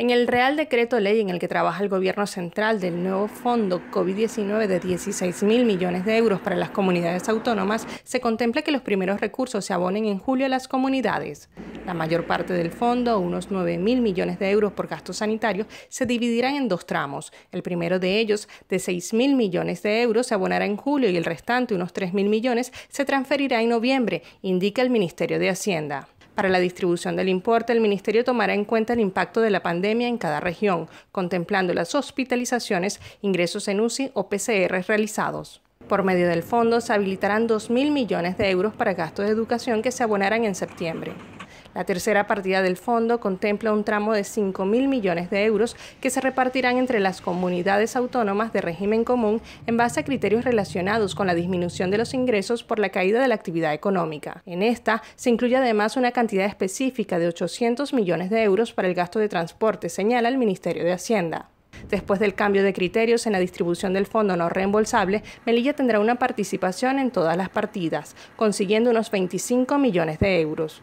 En el Real Decreto Ley en el que trabaja el Gobierno Central del nuevo fondo COVID-19 de 16 mil millones de euros para las comunidades autónomas, se contempla que los primeros recursos se abonen en julio a las comunidades. La mayor parte del fondo, unos 9 mil millones de euros por gastos sanitarios, se dividirán en dos tramos. El primero de ellos, de 6 mil millones de euros, se abonará en julio y el restante, unos 3.000 mil millones, se transferirá en noviembre, indica el Ministerio de Hacienda. Para la distribución del importe, el Ministerio tomará en cuenta el impacto de la pandemia en cada región, contemplando las hospitalizaciones, ingresos en UCI o PCR realizados. Por medio del fondo se habilitarán 2.000 millones de euros para gastos de educación que se abonarán en septiembre. La tercera partida del fondo contempla un tramo de 5.000 millones de euros que se repartirán entre las comunidades autónomas de régimen común en base a criterios relacionados con la disminución de los ingresos por la caída de la actividad económica. En esta se incluye además una cantidad específica de 800 millones de euros para el gasto de transporte, señala el Ministerio de Hacienda. Después del cambio de criterios en la distribución del fondo no reembolsable, Melilla tendrá una participación en todas las partidas, consiguiendo unos 25 millones de euros.